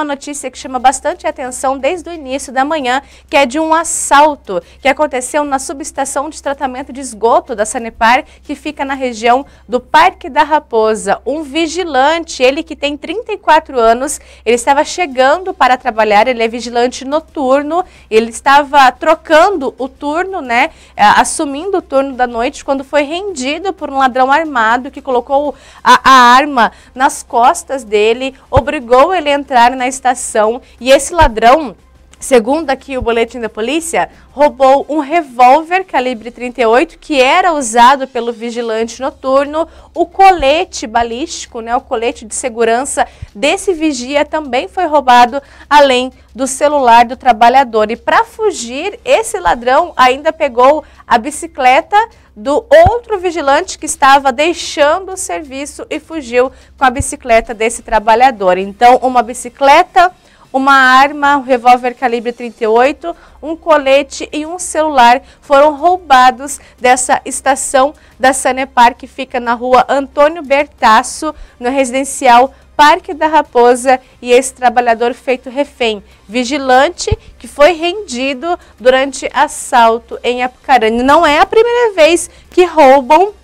uma notícia que chama bastante atenção desde o início da manhã, que é de um assalto que aconteceu na subestação de tratamento de esgoto da Sanepar, que fica na região do Parque da Raposa. Um vigilante, ele que tem 34 anos, ele estava chegando para trabalhar, ele é vigilante noturno, ele estava trocando o turno, né, é, assumindo o turno da noite, quando foi rendido por um ladrão armado que colocou a, a arma nas costas dele, obrigou ele a entrar na estação e esse ladrão Segundo aqui o boletim da polícia, roubou um revólver calibre 38 que era usado pelo vigilante noturno, o colete balístico, né, o colete de segurança desse vigia também foi roubado, além do celular do trabalhador. E para fugir, esse ladrão ainda pegou a bicicleta do outro vigilante que estava deixando o serviço e fugiu com a bicicleta desse trabalhador. Então, uma bicicleta uma arma, um revólver calibre 38, um colete e um celular foram roubados dessa estação da Sanepar, que fica na rua Antônio Bertaço, no residencial Parque da Raposa e esse trabalhador feito refém, vigilante que foi rendido durante assalto em Apucarana. Não é a primeira vez que roubam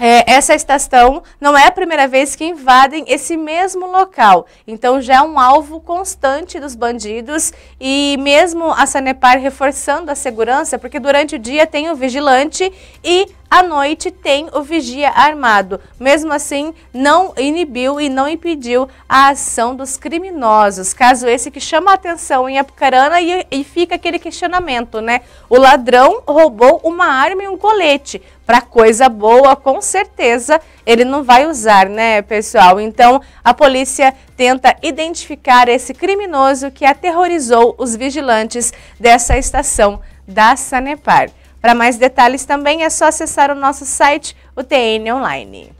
é, essa estação não é a primeira vez que invadem esse mesmo local. Então já é um alvo constante dos bandidos e mesmo a Sanepar reforçando a segurança, porque durante o dia tem o vigilante e à noite tem o vigia armado. Mesmo assim, não inibiu e não impediu a ação dos criminosos. Caso esse que chama a atenção em Apucarana e, e fica aquele questionamento, né? O ladrão roubou uma arma e um colete, para coisa boa, com certeza ele não vai usar, né, pessoal? Então, a polícia tenta identificar esse criminoso que aterrorizou os vigilantes dessa estação da Sanepar. Para mais detalhes também é só acessar o nosso site, o TN Online.